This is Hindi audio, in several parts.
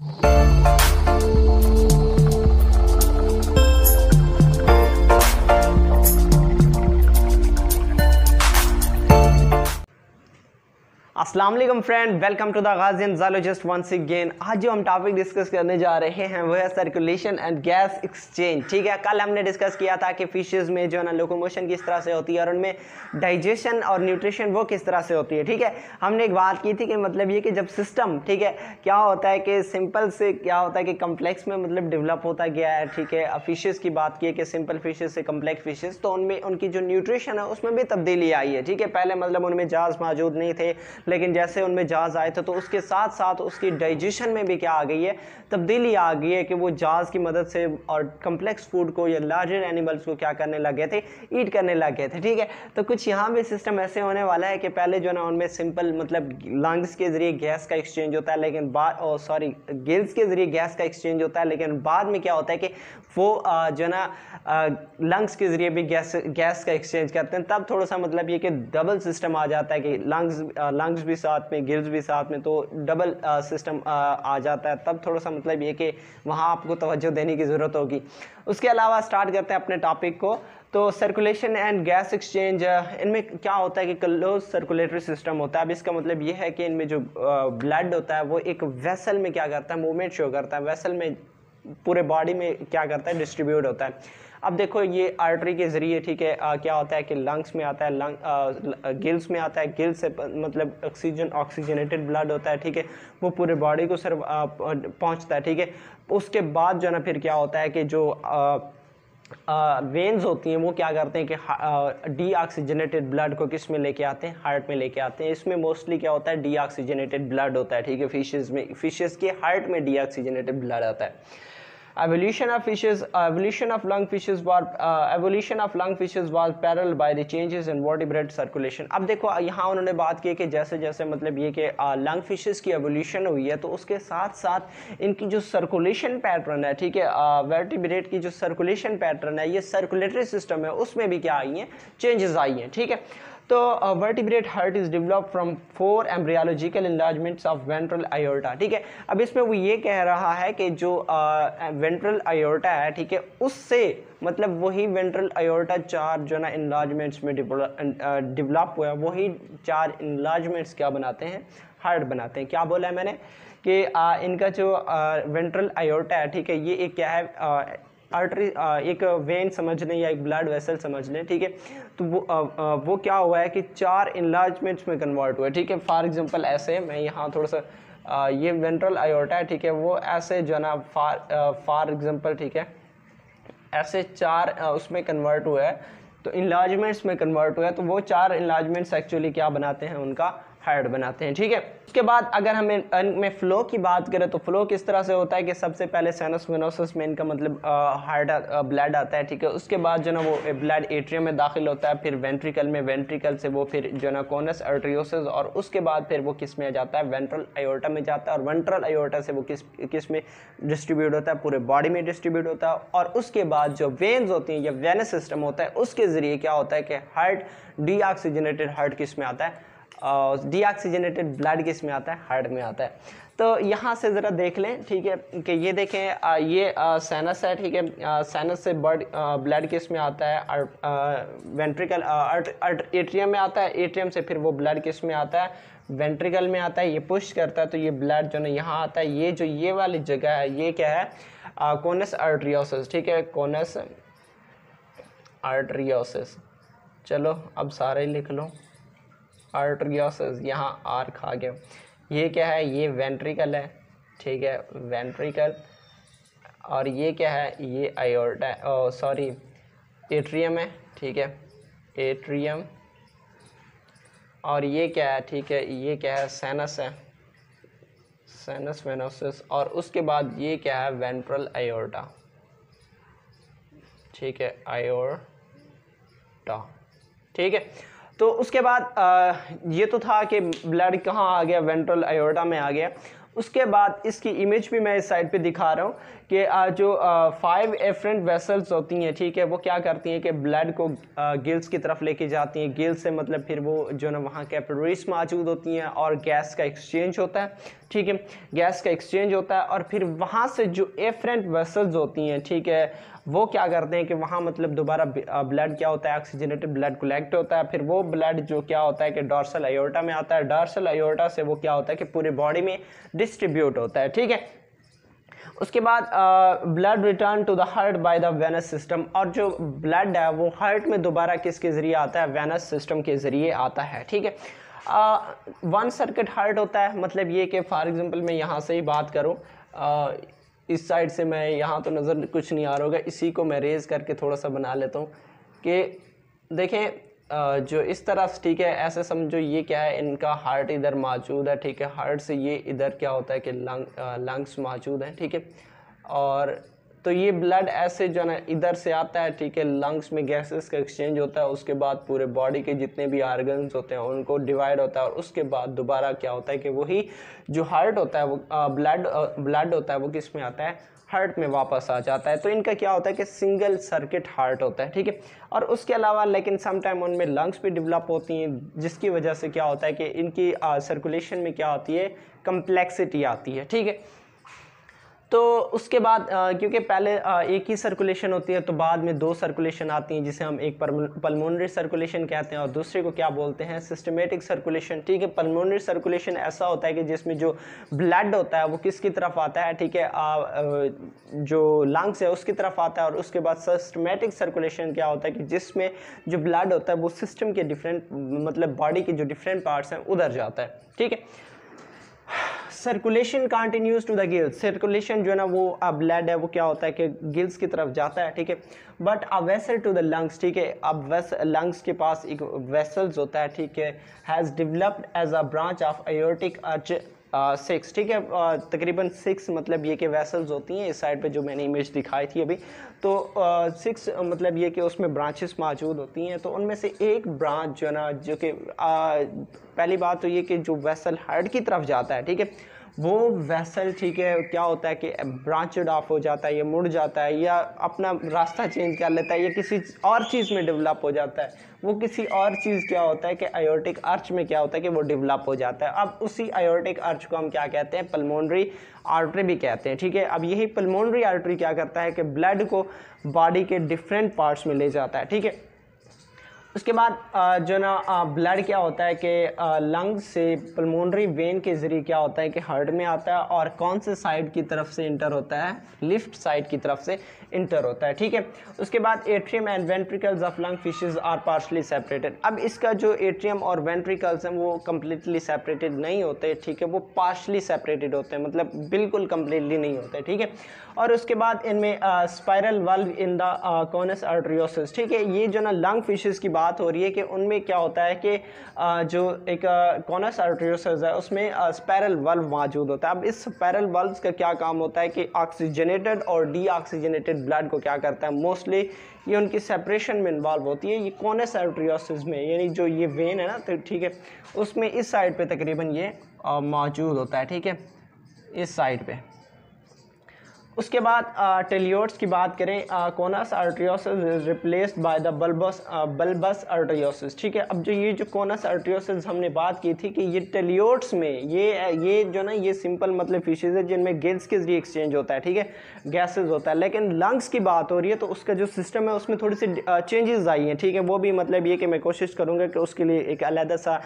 you Aslam friend welcome to the गाजियन जोलॉजिस्ट वंस अगेन आज जो हम टॉपिक डिस्कस करने जा रहे हैं वह है सर्कुलेशन एंड गैस एक्सचेंज ठीक है कल हमने डिस्कस किया था कि फिशेज़ में जो है ना लोकोमोशन किस तरह से होती है और उनमें डाइजेशन और न्यूट्रिशन वो किस तरह से होती है ठीक है हमने एक बात की थी कि मतलब ये कि जब सिस्टम ठीक है क्या होता है कि सिंपल से क्या होता है कि कम्प्लेक्स में मतलब डेवलप होता गया है ठीक है फिशेज़ की बात की है कि सिंपल फिशेज़ से कम्प्लेक्स फिशेज़ तो उनमें उनकी जो न्यूट्रिशन है उसमें भी तब्दीली आई है ठीक है पहले मतलब उनमें जहाज मौजूद नहीं थे लेकिन जैसे उनमें जाज आए थे तो उसके साथ साथ उसकी डाइजेशन में भी क्या आ गई है तब्दीली आ गई है कि वो जाज की मदद से और कम्प्लेक्स फूड को या लार्जर एनिमल्स को क्या करने लग गए थे ईट करने लग गए थे ठीक है तो कुछ यहाँ भी सिस्टम ऐसे होने वाला है कि पहले जो है ना उनमें सिंपल मतलब लंग्स के ज़रिए गैस का एक्सचेंज होता है लेकिन बाद सॉरी गिल्स के ज़रिए गैस का एक्सचेंज होता है लेकिन बाद में क्या होता है कि वो जो है ना लंग्स के ज़रिए भी गैस गैस का एक्सचेंज करते हैं तब थोड़ा सा मतलब ये कि डबल सिस्टम आ जाता है कि लंग्स लंग्स भी साथ में गिर्स भी साथ में तो डबल सिस्टम आ जाता है तब थोड़ा सा मतलब ये कि वहाँ आपको तोज्जो देने की ज़रूरत होगी उसके अलावा स्टार्ट करते हैं अपने टॉपिक को तो सर्कुलेशन एंड गैस एक्सचेंज इनमें क्या होता है कि क्लोज सर्कुलेटरी सिस्टम होता है अब इसका मतलब ये है कि इनमें जो ब्लड होता है वो एक वेसल में क्या करता है मूवमेंट शो करता है वेसल में पूरे बॉडी में क्या करता है डिस्ट्रीब्यूट होता है अब देखो ये आर्टरी के ज़रिए ठीक है आ, क्या होता है कि लंग्स में आता है लंग गिल्स में आता है गिल्स से मतलब ऑक्सीजन ऑक्सीजनेटेड ब्लड होता है ठीक है वो पूरे बॉडी को सर पहुँचता है ठीक है उसके बाद जो ना फिर क्या होता है कि जो आ, वेंस होती हैं वो क्या करते हैं कि डी ऑक्सीजनेटेड ब्लड को किस में लेके आते हैं हार्ट में लेके आते हैं इसमें मोस्टली क्या होता है डी ऑक्सीजनेटेड ब्लड होता है ठीक है फिशेज़ में फिशेज़ के हार्ट में डी ऑक्सीजनेटेड ब्लड आता है evolution of fishes uh, evolution of lung fishes was uh, evolution of lung fishes was parallel by the changes in vertebrate circulation अब देखो यहाँ उन्होंने बात की कि जैसे जैसे मतलब ये कि लंग फिशेस की एवोल्यूशन हुई है तो उसके साथ साथ इनकी जो सर्कुलेशन पैटर्न है ठीक है वर्टिब्रेट की जो सर्कुलेशन पैटर्न है ये सर्कुलेटरी सिस्टम है उसमें भी क्या आई हैं चेंजेस आई हैं ठीक है तो vertebrate heart is develop from four embryological enlargements of ventral aorta ठीक है अब इसमें वो ये कह रहा है कि जो वेंट्रल uh, आयोटा है ठीक है उससे मतलब वही वेंट्रल आयोटा चार जो ना इन्लाजमेंट्स में डेवलप uh, हुआ है वही चार इन्लाजमेंट्स क्या बनाते हैं हार्ट बनाते हैं क्या बोला है मैंने कि आ, uh, इनका जो आ, वेंट्रल आयोटा है ठीक है ये एक क्या है आर्टरी एक वेन समझ लें या एक ब्लड वेसल समझ लें ठीक है तो वो आ, वो क्या हुआ है कि चार इन्लार्जमेंट्स में कन्वर्ट हुआ ठीक है फॉर एग्जांपल ऐसे मैं यहाँ थोड़ा सा आ, ये वेंट्रल आयोटा है ठीक है वो ऐसे जो ना फॉर फॉर एग्जांपल ठीक है ऐसे चार उसमें कन्वर्ट हुआ है तो इन्लार्जमेंट्स में कन्वर्ट हुआ है तो वो चार इन्लार्जमेंट्स एक्चुअली क्या बनाते हैं उनका हेड बनाते हैं ठीक है उसके बाद अगर हमें इनमें में फ़्लो की बात करें तो फ्लो किस तरह से होता है कि सबसे पहले सैनोसमिनोसिस में इनका मतलब हार्ट ब्लड आता है ठीक है उसके बाद जो ना वो ब्लड एट्रियम में दाखिल होता है फिर वेंट्रिकल में वेंट्रिकल से वो फिर जो ना कोनस अर्ट्रियोसिस और उसके बाद फिर वो किस में आ जाता है वेंट्रल आयोटा में जाता है और वेंट्रल आयोटा से वो किस किस में डिस्ट्रीब्यूट होता है पूरे बॉडी में डिस्ट्रीब्यूट होता है और उसके बाद जो वेन्स होती हैं या वेनस सिस्टम होता है उसके ज़रिए क्या होता है कि हार्ट डीऑक्सीजनेटेड हार्ट किस में आता है डीऑक्सीजनेटेड ब्लड किस में आता है हार्ट में आता है तो यहाँ से ज़रा देख लें ठीक है कि ये देखें आ, ये सैनस है ठीक है सैनस से ब्लड ब्लड किस में आता है आर, आ, वेंट्रिकल एट्रियम में आता है एट्रियम से फिर वो ब्लड किस में आता है वेंट्रिकल में आता है ये पुश करता है तो ये ब्लड जो ना यहाँ आता है ये जो ये वाली जगह है ये क्या है कोनस आर्ट्रियोसिस ठीक है कोनस आर्ट्रियोसिस चलो अब सारे लिख लो आर्ट्रियोसिस यहाँ आर खा गया ये क्या है ये वेंट्रिकल है ठीक है वेंट्रिकल और ये क्या है ये आयोटा सॉरी एट्रियम है ठीक है एट्रियम और ये क्या है ठीक है ये क्या है सैनस है सैनस वेनोसिस और उसके बाद ये क्या है वेंट्रल आयोटा ठीक है आयोटा ठीक है तो उसके बाद ये तो था कि ब्लड कहाँ आ गया वेंट्रल एयोडा में आ गया उसके बाद इसकी इमेज भी मैं इस साइड पे दिखा रहा हूँ कि जो फाइव एफरेंट वेसल्स होती हैं ठीक है वो क्या करती हैं कि ब्लड को गिल्स की तरफ लेके जाती हैं गिल्स से मतलब फिर वो जो ना वहाँ कैपलरीज मौजूद होती हैं और गैस का एक्सचेंज होता है ठीक है गैस का एक्सचेंज होता है और फिर वहाँ से जो एफरेंट वेसल्स होती हैं ठीक है वो क्या करते हैं कि वहाँ मतलब दोबारा ब्लड क्या होता है ऑक्सीजनेटेड ब्लड कलेक्ट होता है फिर वो ब्लड जो क्या होता है कि डॉर्सल अयोटा में आता है डॉर्सल अयोटा से वो क्या होता है कि पूरे बॉडी में डिस्ट्रीब्यूट होता है ठीक है उसके बाद blood return to the heart by the venous system और जो ब्लड है वो हार्ट में दोबारा किसके ज़रिए आता है वेनस सिस्टम के ज़रिए आता है ठीक है वन सर्किट हार्ट होता है मतलब ये कि फॉर एग्ज़ाम्पल मैं यहाँ से ही बात करूँ इस साइड से मैं यहाँ तो नज़र कुछ नहीं आ रहा होगा इसी को मैं रेज़ करके थोड़ा सा बना लेता हूँ कि देखें जो इस तरफ ठीक है ऐसे समझो ये क्या है इनका हार्ट इधर मौजूद है ठीक है हार्ट से ये इधर क्या होता है कि लंग लंग्स मौजूद हैं ठीक है और तो ये ब्लड ऐसे जो है ना इधर से आता है ठीक है लंग्स में गैसेस का एक्सचेंज होता है उसके बाद पूरे बॉडी के जितने भी आर्गन्स होते हैं उनको डिवाइड होता है और उसके बाद दोबारा क्या होता है कि वही जो हार्ट होता है वो ब्लड ब्लड होता है वो किस में आता है हार्ट में वापस आ जाता है तो इनका क्या होता है कि सिंगल सर्किट हार्ट होता है ठीक है और उसके अलावा लेकिन समटाइम उनमें लंग्स भी डेवलप होती हैं जिसकी वजह से क्या होता है कि इनकी सर्कुलेशन में क्या होती है कम्प्लेक्सिटी आती है ठीक है तो उसके बाद क्योंकि पहले एक ही सर्कुलेशन होती है तो बाद में दो सर्कुलेशन आती हैं जिसे हम एक पल्मोनरी सर्कुलेशन कहते हैं और दूसरे को क्या बोलते हैं सिस्टमेटिक सर्कुलेशन ठीक है पल्मोनरी सर्कुलेशन ऐसा होता है कि जिसमें जो ब्लड होता है वो किसकी तरफ आता है ठीक है आ, जो लंग्स है उसकी तरफ आता है और उसके बाद सिस्टमेटिक सर्कुलेशन क्या होता है कि जिसमें जो ब्लड होता है वो सिस्टम के डिफरेंट मतलब बॉडी के जो डिफरेंट पार्ट्स हैं उधर जाता है ठीक है circulation continues to the gills circulation जो है ना वो अब ब्लड है वो क्या होता है कि गिल्स की तरफ जाता है ठीक है but a vessel to the lungs ठीक है अब वेस लंग्स के पास एक वेसल्स होता है ठीक है has developed as a branch of aortic arch six ठीक है तकरीबन सिक्स मतलब ये कि वेसल्स होती हैं इस साइड पे जो मैंने इमेज दिखाई थी अभी तो सिक्स मतलब ये कि उसमें ब्रांचेस मौजूद होती हैं तो उनमें से एक ब्रांच जो है ना जो कि पहली बात तो ये कि जो वेसल हेड की तरफ जाता है ठीक है वो वैसल ठीक है क्या होता है कि ब्रांचड ऑफ हो जाता है या मुड़ जाता है या अपना रास्ता चेंज कर लेता है या किसी और चीज़ में डेवलप हो जाता है वो किसी और चीज़ क्या होता है कि आयोटिक अर्च में क्या होता है कि वो डेवलप हो जाता है अब उसी आयोटिक अर्च को हम क्या कहते हैं पलमोनरी आर्टरी भी कहते हैं ठीक है अब यही पलमोनरी आर्टरी क्या करता है कि ब्लड को बॉडी के डिफरेंट पार्ट्स में ले जाता है ठीक है उसके बाद जो ना ब्लड क्या होता है कि लंग से पल्मोनरी वेन के ज़रिए क्या होता है कि हार्ट में आता है और कौन से साइड की तरफ से इंटर होता है लिफ्ट साइड की तरफ से इंटर होता है ठीक है उसके बाद atrium and ventricles of lung fishes are partially separated अब इसका जो एट्रियम और वेंट्रिकल्स हैं वो कम्प्लीटली सेपरेटेड नहीं होते ठीक है वो पार्शली सेपरेटेड होते हैं मतलब बिल्कुल कम्प्लीटली नहीं होते ठीक है और उसके बाद इनमें spiral valve in the conus arteriosus ठीक है ये जो ना लंग फिशेज की बात हो रही है कि उनमें क्या होता है कि आ, जो एक कॉनस आर्ट्रियोस आर्ट्रियोसिस है उसमें स्पायरल वाल्व मौजूद होता है अब इस स्पायरल वाल्व का क्या काम होता है कि ऑक्सीजनेटेड और डी इस ब्लड को क्या करता है मोस्टली ये उनकी सेपरेशन में इन्वॉल्व होती है ये कॉनेस आर्ट्रियोसिस में यानी जो ये वेन है ना तो ठीक है उसमें इस साइड पे तकरीबन ये मौजूद होता है ठीक है इस साइड पे उसके बाद टेलियोट्स की बात करें conus arteriosus is replaced by the bulbus bulbus arteriosus ठीक है अब जो ये जो कोनस आर्ट्रियोसिस हमने बात की थी कि ये टेलियोट्स में ये ये जो ना ये सिंपल मतलब फिशेज है जिनमें गैस के जरिए एक्सचेंज होता है ठीक है गैसेज होता है लेकिन लंग्स की बात हो रही है तो उसका जो सिस्टम है उसमें थोड़ी सी चेंजेस आई हैं ठीक है वो भी मतलब ये कि मैं कोशिश करूँगा कि उसके लिए एक अलहदा सा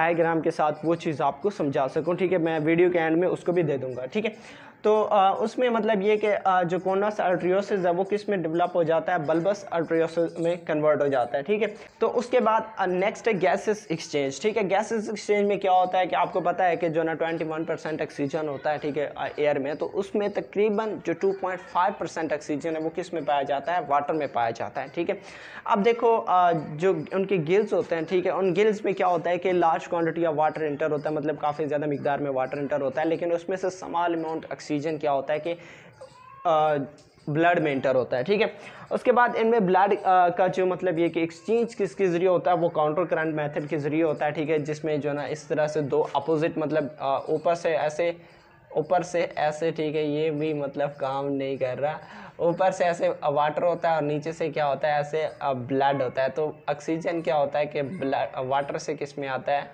डायग्राम के साथ वो चीज़ आपको समझा सकूँ ठीक है मैं वीडियो के एंड में उसको भी दे दूँगा ठीक है तो आ, उसमें मतलब ये कि जो कोनस अल्ट्रियोसिस है वो किस में डेवलप हो जाता है बल्बस अल्ट्रियोस में कन्वर्ट हो जाता है ठीक है तो उसके बाद नेक्स्ट है गैसेस एक्सचेंज ठीक है गैसेस एक्सचेंज में क्या होता है कि आपको पता है कि जो ना ट्वेंटी वन परसेंट ऑक्सीजन होता है ठीक है एयर में तो उसमें तकरीबन जो two point five percent oxygen है वो किस में पाया जाता है वाटर में पाया जाता है ठीक है अब देखो आ, जो उनके गिल्स होते हैं ठीक है उन गिल्स में क्या होता है कि large quantity of water enter होता है मतलब काफ़ी ज़्यादा मकदार में वाटर इंटर होता है लेकिन उसमें से समाल अमाउंट ऑक्सीजन ऑक्सीजन क्या होता है कि ब्लड में इंटर होता है ठीक है उसके बाद इनमें ब्लड का जो मतलब ये कि एक्सचेंज किसके ज़रिए होता है वो काउंटर करंट मेथड के ज़रिए होता है ठीक है जिसमें जो है ना इस तरह से दो अपोजिट मतलब ऊपर से ऐसे ऊपर से ऐसे ठीक है ये भी मतलब काम नहीं कर रहा ऊपर से ऐसे वाटर होता है और नीचे से क्या होता है ऐसे ब्लड होता है तो ऑक्सीजन क्या होता है कि ब्लड वाटर से किस में आता है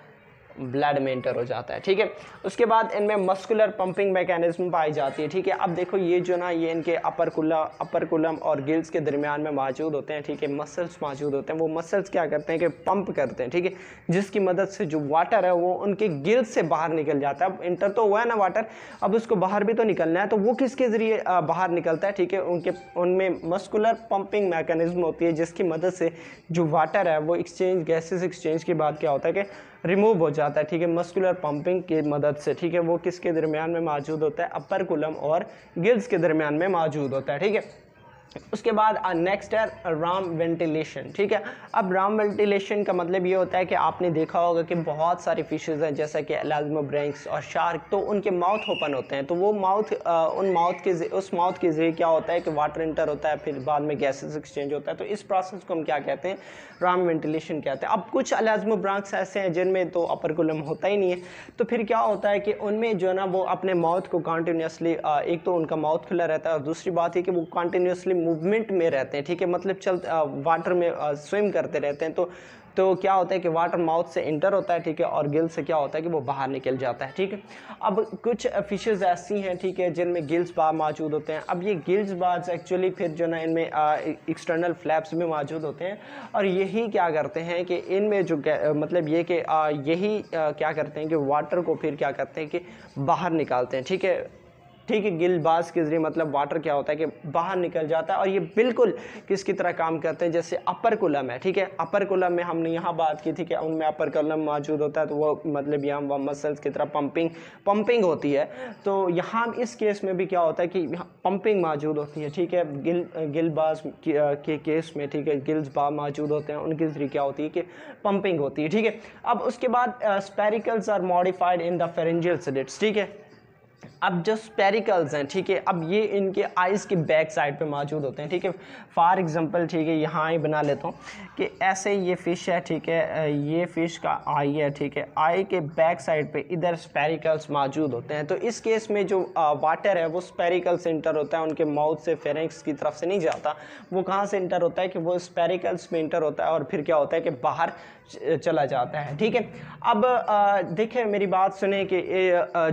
ब्लड में इंटर हो जाता है ठीक है उसके बाद इनमें मस्कुलर पंपिंग मैकेनिज्म पाई जाती है ठीक है अब देखो ये जो ना ये इनके अपर कुल्ला अपर कुलम और गिल्स के दरमियान में मौजूद होते हैं ठीक है मसल्स मौजूद होते हैं वो मसल्स क्या करते हैं कि पंप करते हैं ठीक है जिसकी मदद से जो वाटर है वो उनके गिल्स से बाहर निकल जाता है अब इंटर तो हुआ है ना वाटर अब उसको बाहर भी तो निकलना है तो वो किसके ज़रिए बाहर निकलता है ठीक है उनके उनमें मस्कुलर पंपिंग मैकेनिज्म होती है जिसकी मदद से जो वाटर है वो एक्सचेंज गैसेज एक्सचेंज के बाद क्या होता है कि रिमूव हो जाता है ठीक है मस्कुलर पंपिंग की मदद से ठीक है वो किसके दरमियान में मौजूद होता है अपर कुलम और गिल्स के दरमियान में मौजूद होता है ठीक है उसके बाद नेक्स्ट uh, है राम वेंटिलेशन ठीक है अब राम वेंटिलेशन का मतलब ये होता है कि आपने देखा होगा कि बहुत सारे फिशेज़ हैं जैसा कि एलाजमो ब्रैंक्स और शार्क तो उनके माउथ ओपन होते हैं तो वो माउथ uh, उन माउथ के उस माउथ के ज़रिए क्या होता है कि वाटर इंटर होता है फिर बाद में गैसेज एक्सचेंज होता है तो इस प्रोसेस को हम क्या कहते हैं राम वेंटिलेशन कहते हैं अब कुछ अलाजमो ब्रांक्स ऐसे हैं जिनमें तो अपर होता ही नहीं है तो फिर क्या होता है कि उनमें जो है ना वो अपने माउथ को कॉन्टीन्यूसली uh, एक तो उनका माउथ खुला रहता है और दूसरी बात है कि वो कॉन्टीन्यूसली मूवमेंट में रहते हैं ठीक है मतलब चल वाटर में स्विम करते रहते हैं तो तो क्या होता है कि वाटर माउथ से इंटर होता है ठीक है और गिल्स से क्या होता है कि वो बाहर निकल जाता है ठीक है अब कुछ फिशेज़ ऐसी हैं ठीक है जिनमें गिल्स बार मौजूद होते हैं अब ये गिल्स बार्स एक्चुअली फिर जो ना इनमें एक्सटर्नल फ्लैप्स में मौजूद होते हैं और यही क्या करते हैं कि इनमें जो मतलब ये कि यही क्या करते हैं कि वाटर को फिर क्या करते हैं कि बाहर निकालते हैं ठीक है ठीक है के ज़रिए मतलब वाटर क्या होता है कि बाहर निकल जाता है और ये बिल्कुल किसकी तरह काम करते हैं जैसे अपर कुलम है ठीक है अपर कुलम में हमने यहाँ बात की थी कि उनमें अपर कुलम मौजूद होता है तो वो मतलब यहाँ वह मसल्स की तरह पंपिंग पंपिंग होती है तो यहाँ इस केस में भी क्या होता है कि पंपिंग मौजूद होती है ठीक है गिल गिल बास के केस में ठीक है गिल्स बा मौजूद होते हैं उनकी जरिए क्या होती है कि पंपिंग होती है ठीक है अब उसके बाद spiracles are modified in the pharyngeal सिडेट्स ठीक है अब जो स्पेरिकल्स हैं ठीक है अब ये इनके आइज़ के बैक साइड पे मौजूद होते हैं ठीक है फॉर एग्जांपल ठीक है यहाँ ही बना लेता हूँ कि ऐसे ये फ़िश है ठीक है ये फ़िश का आई है ठीक है आई के बैक साइड पे इधर स्पेरिकल्स मौजूद होते हैं तो इस केस में जो वाटर है वो स्पेरिकल से इंटर होता है उनके माउथ से फेरेंक्स की तरफ से नहीं जाता वो कहाँ से इंटर होता है कि वो स्पेरिकल्स में इंटर होता है और फिर क्या होता है कि बाहर चला जाता है ठीक है अब देखें मेरी बात सुने कि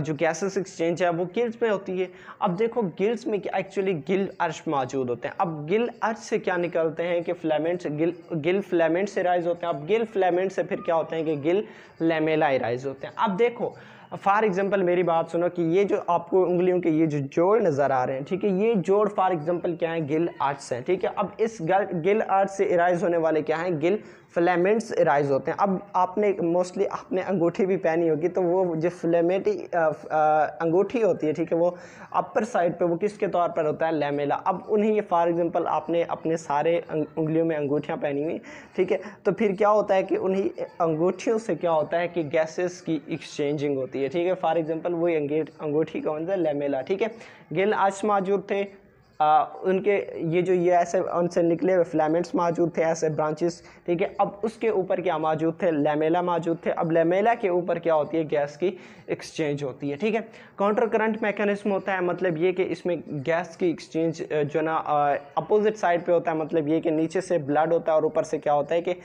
जो गैसेस एक्सचेंज है वो गिल्स में होती है अब देखो गिल्स में एक्चुअली गिल अर्श मौजूद होते हैं अब गिल अर्श से क्या निकलते हैं कि फ्लेमेंट्स गिल गिल फ्लेमेंट से राइज होते हैं अब गिल फ्लेमेंट से फिर क्या होते हैं कि गिल लेमेला राइज होते हैं अब देखो फॉर एग्जांपल मेरी बात सुनो कि ये जो आपको उंगलियों के ये जो जोड़ नज़र आ रहे हैं ठीक है ये जोड़ फॉर एग्जांपल क्या है गिल आर्ट्स हैं ठीक है अब इस गिल आर्ट से इराइज होने वाले क्या हैं गिल फ्लेमेंट्स इराइज होते हैं अब आपने मोस्टली आपने अंगूठी भी पहनी होगी तो वो जो फ्लेमेटी अंगूठी होती है ठीक है वो अपर साइड पर वो किसके तौर पर होता है लेमेला अब उन्हें ये फॉर एग्ज़ाम्पल आपने अपने सारे उंगलियों में अंगूठियाँ पहनी हुई ठीक है तो फिर क्या होता है कि उन्हीं अंगूठियों से क्या होता है कि गैसेस की एक्सचेंजिंग होती है होती है ठीक है फॉर एग्जाम्पल वही अंगूठी कौन सा लेमेला ठीक है गिल आशमाजूर थे आ, उनके ये जो ये ऐसे उनसे निकले हुए फ्लैमेंट्स मौजूद थे ऐसे ब्रांचेस ठीक है अब उसके ऊपर क्या मौजूद थे लेमेला मौजूद थे अब लेमेला के ऊपर क्या होती है गैस की एक्सचेंज होती है ठीक है काउंटर करंट मैकेनिज्म होता है मतलब ये कि इसमें गैस की एक्सचेंज जो ना अपोजिट साइड पे होता है मतलब ये कि नीचे से ब्लड होता है और ऊपर से क्या होता है कि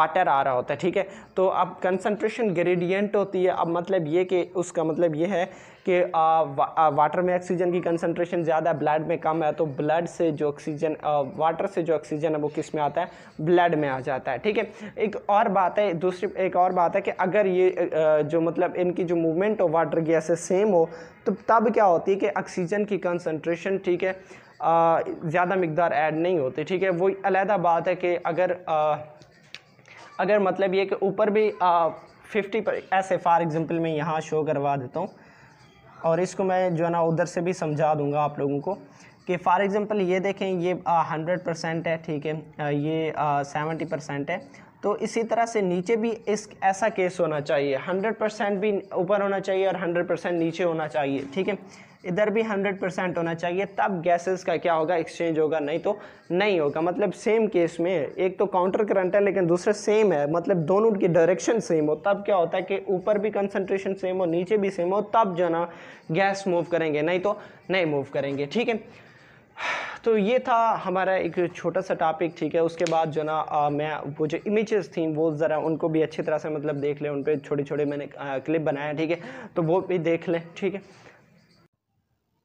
वाटर आ रहा होता है ठीक है तो अब कंसनट्रेशन ग्रेडियंट होती है अब मतलब ये कि उसका मतलब ये है कि वाटर में ऑक्सीजन की कंसनट्रेशन ज़्यादा है ब्लड में कम है तो ब्लड से जो ऑक्सीजन वाटर से जो ऑक्सीजन है वो किस में आता है ब्लड में आ जाता है ठीक है एक और बात है दूसरी एक और बात है कि अगर ये जो मतलब इनकी जो मूवमेंट हो वाटर गैस से सेम हो तो तब क्या होती है कि ऑक्सीजन की कंसनट्रेशन ठीक है ज़्यादा मकदार ऐड नहीं होती ठीक है वो अलहदा बात है कि अगर अगर मतलब ये कि ऊपर भी फिफ्टी पर ऐसे फॉर एग्ज़ाम्पल मैं यहाँ शो करवा देता हूँ और इसको मैं जो है ना उधर से भी समझा दूंगा आप लोगों को कि फॉर एग्ज़ाम्पल ये देखें ये हंड्रेड परसेंट है ठीक है ये सेवेंटी परसेंट है तो इसी तरह से नीचे भी इस ऐसा केस होना चाहिए हंड्रेड परसेंट भी ऊपर होना चाहिए और हंड्रेड परसेंट नीचे होना चाहिए ठीक है इधर भी हंड्रेड परसेंट होना चाहिए तब गैसेस का क्या होगा एक्सचेंज होगा नहीं तो नहीं होगा मतलब सेम केस में एक तो काउंटर करंट है लेकिन दूसरा सेम है मतलब दोनों की डायरेक्शन सेम हो तब क्या होता है कि ऊपर भी कंसनट्रेशन सेम हो नीचे भी सेम हो तब ना गैस मूव करेंगे नहीं तो नहीं मूव करेंगे ठीक है तो ये था हमारा एक छोटा सा टॉपिक ठीक है उसके बाद जो ना आ, मैं वो जो इमेजेस थी वो ज़रा उनको भी अच्छी तरह से मतलब देख लें उन पर छोटे छोटे मैंने आ, क्लिप बनाया ठीक है तो वो भी देख लें ठीक है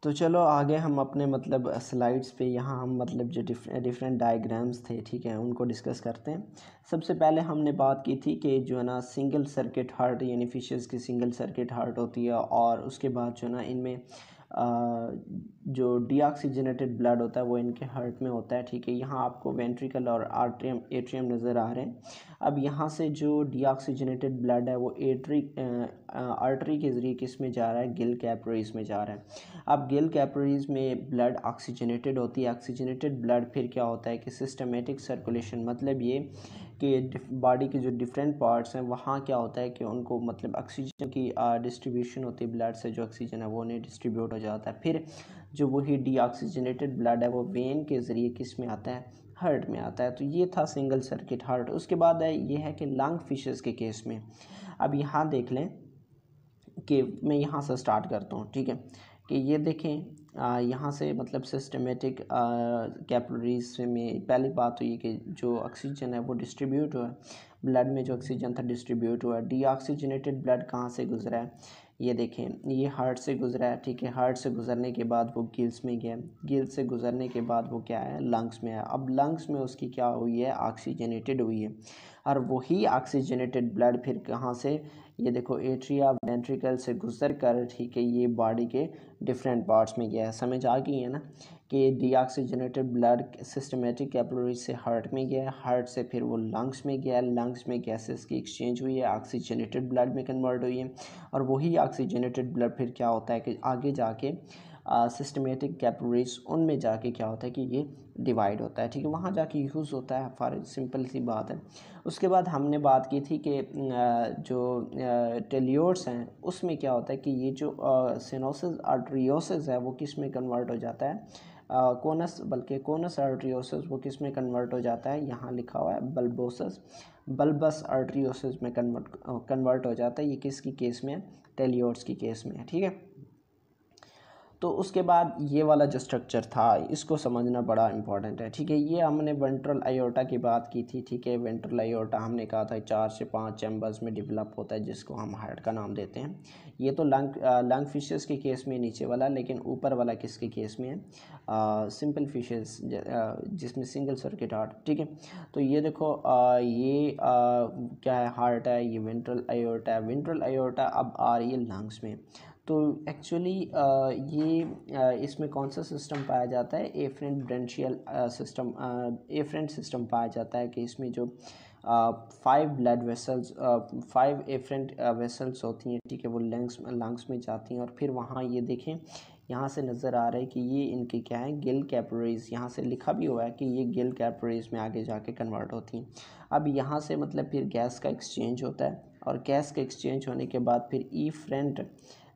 तो चलो आगे हम अपने मतलब स्लाइड्स पे यहाँ हम मतलब जो डिफरेंट डिफरेंट डायग्राम्स थे ठीक है उनको डिस्कस करते हैं सबसे पहले हमने बात की थी कि जो है ना सिंगल सर्किट हार्ट यानी फिशेज़ की सिंगल सर्किट हार्ट होती है और उसके बाद जो है ना इनमें जो डीऑक्सीजनेटेड ब्लड होता है वो इनके हार्ट में होता है ठीक है यहाँ आपको वेंट्रिकल और आर्ट्रियम एट्रियम नज़र आ रहे हैं अब यहाँ से जो डीऑक्सीजनेटेड ब्लड है वो एट्री आर्टरी के ज़रिए किस में जा रहा है गिल कैपरीज में जा रहा है अब गिल कैपरीज में ब्लड ऑक्सीजनेटेड होती है ऑक्सीजनेटेड ब्लड फिर क्या होता है कि सिस्टमेटिक सर्कुलेशन मतलब ये के बॉडी के जो डिफरेंट पार्ट्स हैं वहाँ क्या होता है कि उनको मतलब ऑक्सीजन की डिस्ट्रीब्यूशन होती है ब्लड से जो ऑक्सीजन है वो उन्हें डिस्ट्रीब्यूट हो जाता है फिर जो वही डीऑक्सीजनेटेड ब्लड है वो वेन के ज़रिए किस में आता है हार्ट में आता है तो ये था सिंगल सर्किट हार्ट उसके बाद है ये है कि लंग फिशेस के केस में अब यहाँ देख लें कि मैं यहाँ से स्टार्ट करता हूँ ठीक है कि ये देखें यहाँ से मतलब सिस्टमेटिक कैपलरीज में पहली बात हुई तो कि जो ऑक्सीजन है वो डिस्ट्रीब्यूट हुआ ब्लड में जो ऑक्सीजन था डिस्ट्रीब्यूट हुआ डीऑक्सीजनेटेड ब्लड कहाँ से गुजरा है ये देखें ये हार्ट से गुजरा है ठीक है हार्ट से गुजरने के बाद वो गिल्स में गया गिल्स से गुजरने के बाद वो क्या है लंग्स में आया अब लंग्स में उसकी क्या हुई है ऑक्सीजनेटेड हुई है और वही ऑक्सीजनेटेड ब्लड फिर कहाँ से ये देखो एट्रिया वेंट्रिकल से गुजर कर ठीक है ये बॉडी के डिफरेंट पार्ट्स में गया है समझ आ गई है ना कि डीऑक्सीजनेटेड ब्लड सिस्टमेटिक कैपलरी से हार्ट में गया है हार्ट से फिर वो लंग्स में गया है लंग्स में गैसेस की एक्सचेंज हुई है ऑक्सीजनेटेड ब्लड में कन्वर्ट हुई है और वही ऑक्सीजनेटेड ब्लड फिर क्या होता है कि आगे जाके सिस्टमेटिक कैपलोरीज उनमें जाके क्या होता है कि ये डिवाइड होता है ठीक है वहाँ जाके यूज़ होता है फॉर सिंपल सी बात है उसके बाद हमने बात की थी कि जो टेलियोर्स हैं उसमें क्या होता है कि ये जो सिनोसिस आर्ट्रियोसिस है वो किस में कन्वर्ट हो जाता है कोनस बल्कि कोनस आर्ट्रियोसिस वो किस में कन्वर्ट हो जाता है यहाँ लिखा हुआ है बल्बोसस बल्बस आर्ट्रियोसिस में कन्वर्ट कन्वर्ट हो जाता है ये किसकी केस में है टेलियोर्स की केस में है ठीक है तो उसके बाद ये वाला जो स्ट्रक्चर था इसको समझना बड़ा इंपॉर्टेंट है ठीक है ये हमने वेंट्रल आयोटा की बात की थी ठीक है वेंट्रल आयोटा हमने कहा था चार से पाँच चैम्बर्स में डेवलप होता है जिसको हम हार्ट का नाम देते हैं ये तो लंग लंग फिशेस के केस में नीचे वाला लेकिन ऊपर वाला किसके केस में है सिंपल फिशेज जिसमें सिंगल सर्किट हार्ट ठीक है तो ये देखो आ, ये आ, क्या है हार्ट है ये वेंट्रल आयोटा है वेंट्रल आयोटा अब आ रही है लंग्स में तो एक्चुअली uh, ये uh, इसमें कौन सा सिस्टम पाया जाता है afferent branchial system afferent system पाया जाता है कि इसमें जो five blood vessels five afferent vessels होती हैं ठीक है वो लंग्स लंग्स में जाती हैं और फिर वहाँ ये देखें यहाँ से नज़र आ रहा है कि ये इनके क्या है गिल कैपरीज यहाँ से लिखा भी हुआ है कि ये गिल कैपरीज में आगे जाके कन्वर्ट होती हैं अब यहाँ से मतलब फिर गैस का एक्सचेंज होता है और गैस का एक्सचेंज होने के बाद फिर ई फ्रेंट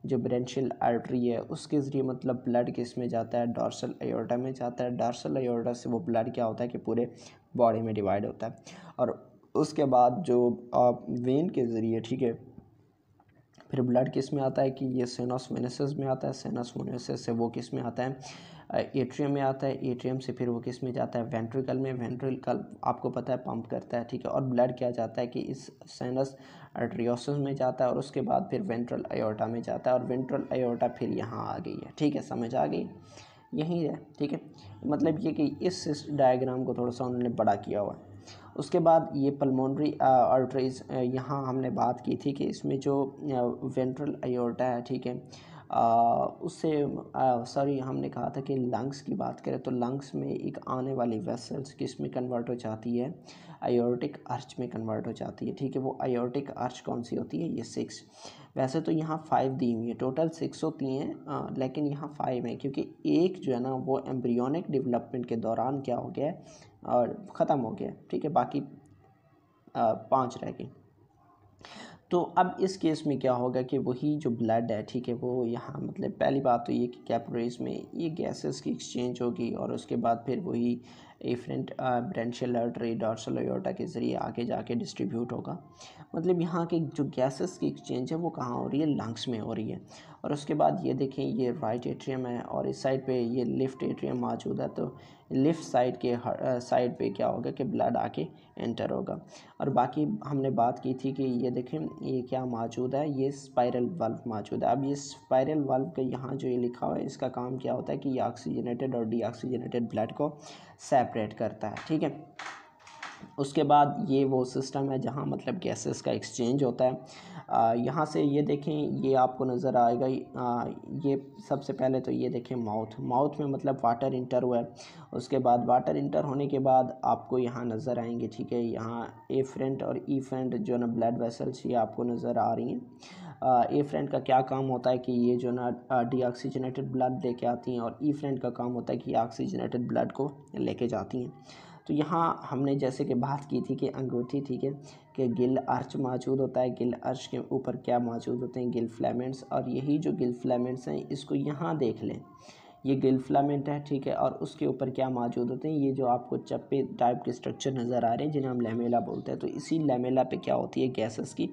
जो ब्रेंशियल आर्टरी है उसके ज़रिए मतलब ब्लड किस में जाता है डार्सल एयोडा में जाता है डॉर्सल एयोडा से वो ब्लड क्या होता है कि पूरे बॉडी में डिवाइड होता है और उसके बाद जो वेन के ज़रिए ठीक है फिर ब्लड किस में आता है कि ये सेनस वेनसेस में आता है सेनस वेनसेस से वो किस में आता है एट्रियम में आता है एट्रियम से फिर वो किस में जाता है वेंट्रिकल में वेंट्रिकल आपको पता है पंप करता है ठीक है और ब्लड क्या जाता है कि इस सैनस अर्ट्रियोसिस में जाता है और उसके बाद फिर वेंट्रल अयोटा में जाता है और वेंट्रल अयोटा फिर यहाँ आ गई है ठीक है समझ आ गई यहीं है ठीक है मतलब ये कि इस, इस डायग्राम को थोड़ा सा उन्होंने बड़ा किया हुआ है उसके बाद ये पलमोनरी आर्टरीज यहाँ हमने बात की थी कि इसमें जो वेंट्रल एयोर्टा है ठीक है आ, उससे सॉरी हमने कहा था कि लंग्स की बात करें तो लंग्स में एक आने वाली वेसल्स किस में कन्वर्ट हो जाती है आयोटिक अर्च में कन्वर्ट हो जाती है ठीक है वो आयोटिक अर्च कौन सी होती है ये सिक्स वैसे तो यहाँ फाइव दी हुई है टोटल सिक्स होती हैं लेकिन यहाँ फाइव है क्योंकि एक जो है ना वो एम्ब्रियोनिक डेवलपमेंट के दौरान क्या हो गया है और ख़त्म हो गया ठीक है बाकी पाँच रह गए तो अब इस केस में क्या होगा कि वही जो ब्लड है ठीक है वो यहाँ मतलब पहली बात तो ये कि कैपरेज में ये गैसेस की एक्सचेंज होगी और उसके बाद फिर वही डिफरेंट ब्रेंशियल आर्टरी और के ज़रिए आगे जाके डिस्ट्रीब्यूट होगा मतलब यहाँ के जो गैसेस की एक्सचेंज है वो कहाँ हो रही है लंग्स में हो रही है और उसके बाद ये देखें ये राइट एट्रियम है और इस साइड पे ये लेफ्ट एट्रियम मौजूद है तो लेफ़्ट साइड के साइड पे क्या होगा कि ब्लड आके एंटर होगा और बाकी हमने बात की थी कि ये देखें ये क्या मौजूद है ये स्पायरल वाल्व मौजूद है अब ये स्पायरल वाल्व के यहाँ जो ये लिखा हुआ है इसका काम क्या होता है कि ये ऑक्सीजनेटेड और डीऑक्सीजनेटेड ब्लड को सेपरेट करता है ठीक है उसके बाद ये वो सिस्टम है जहाँ मतलब गैसेस का एक्सचेंज होता है यहाँ से ये देखें ये आपको नज़र आएगा आ, ये सबसे पहले तो ये देखें माउथ माउथ में मतलब वाटर इंटर हुआ है उसके बाद वाटर इंटर होने के बाद आपको यहाँ नज़र आएंगे ठीक है यहाँ ए फ्रेंट और ई e फ्रेंट जो ना ब्लड वेसल्स ये आपको नज़र आ रही हैं ए फ्रेंड का क्या काम होता है कि ये जो ना डीऑक्सीजनेटेड ब्लड लेके आती हैं और ई e फ्रेंड का काम होता है कि ऑक्सीजनेटेड ब्लड को लेके जाती हैं तो यहाँ हमने जैसे कि बात की थी कि अंगूठी ठीक है कि गिल अर्च मौजूद होता है गिल अर्च के ऊपर क्या मौजूद होते हैं गिल फ्लैमेंट्स और यही जो गिल फ्लैमेंट्स हैं इसको यहाँ देख लें ये गिल फ्लैमेंट है ठीक है और उसके ऊपर क्या मौजूद होते हैं ये जो आपको चप्पे टाइप के स्ट्रक्चर नज़र आ रहे हैं जिन्हें हम लेमेला बोलते हैं तो इसी लेमेला पर क्या होती है गैसेस की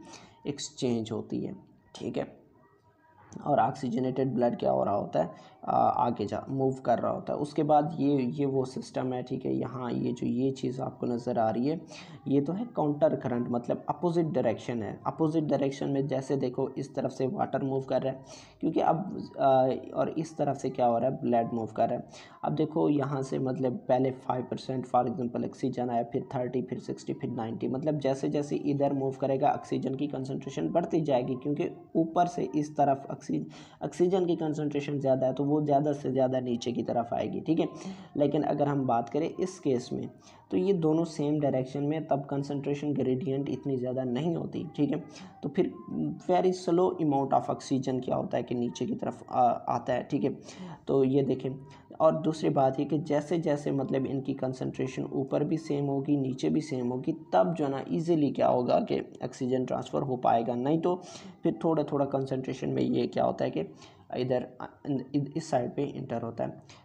एक्सचेंज होती है ठीक है और ऑक्सीजनेटेड ब्लड क्या हो रहा होता है आगे जा मूव कर रहा होता है उसके बाद ये ये वो सिस्टम है ठीक है यहाँ ये जो ये चीज़ आपको नज़र आ रही है ये तो है काउंटर करंट मतलब अपोजिट डायरेक्शन है अपोजिट डायरेक्शन में जैसे देखो इस तरफ से वाटर मूव कर रहा है क्योंकि अब आ, और इस तरफ से क्या हो रहा है ब्लड मूव कर रहा है अब देखो यहाँ से मतलब पहले five percent for example oxygen आया फिर थर्टी फिर सिक्सटी फिर नाइन्टी मतलब जैसे जैसे इधर मूव करेगा ऑक्सीजन की कंसनट्रेशन बढ़ती जाएगी क्योंकि ऊपर से इस तरफ ऑक्सीजन की कंसनट्रेशन ज़्यादा है तो वो वो ज़्यादा से ज़्यादा नीचे की तरफ आएगी ठीक है लेकिन अगर हम बात करें इस केस में तो ये दोनों सेम डायरेक्शन में तब कंसनट्रेशन ग्रेडियंट इतनी ज़्यादा नहीं होती ठीक है तो फिर very slow amount of oxygen क्या होता है कि नीचे की तरफ आ, आता है ठीक है तो ये देखें और दूसरी बात ये कि जैसे जैसे मतलब इनकी कंसनट्रेशन ऊपर भी सेम होगी नीचे भी सेम होगी तब जो ना ईजिली क्या होगा कि ऑक्सीजन ट्रांसफ़र हो पाएगा नहीं तो फिर थोड़ा थोड़ा कंसनट्रेशन में ये क्या होता है कि इधर इस साइड पे इंटर होता है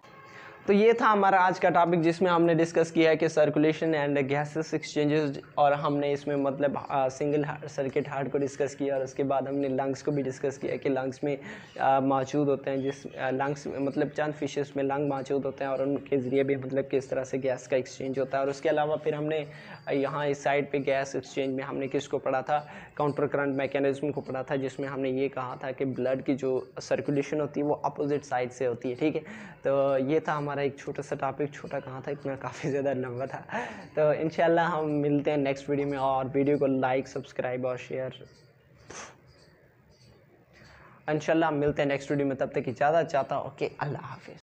तो ये था हमारा आज का टॉपिक जिसमें हमने डिस्कस किया है कि सर्कुलेशन एंड गैसेस एक्सचेंजेस और हमने इसमें मतलब आ, सिंगल सर्किट हार्ट को डिस्कस किया और उसके बाद हमने लंग्स को भी डिस्कस किया कि लंग्स में मौजूद होते हैं जिस लंग्स मतलब चंद फिशेस में लंग मौजूद होते हैं और उनके ज़रिए भी मतलब किस तरह से गैस का एक्सचेंज होता है और उसके अलावा फिर हमने यहाँ इस साइड पे गैस एक्सचेंज में हमने किसको पढ़ा था काउंटर करंट मैकेनिज्म को पढ़ा था जिसमें हमने ये कहा था कि ब्लड की जो सर्कुलेशन होती है वो अपोजिट साइड से होती है ठीक है तो ये था हमारा एक छोटा सा टॉपिक छोटा कहाँ था इतना काफ़ी ज़्यादा लंबा था तो इन हम मिलते हैं नेक्स्ट वीडियो में और वीडियो को लाइक सब्सक्राइब और शेयर इनशाला मिलते हैं नेक्स्ट वीडियो में तब तक ज़्यादा चाहता ओके अल्लाह हाफिज़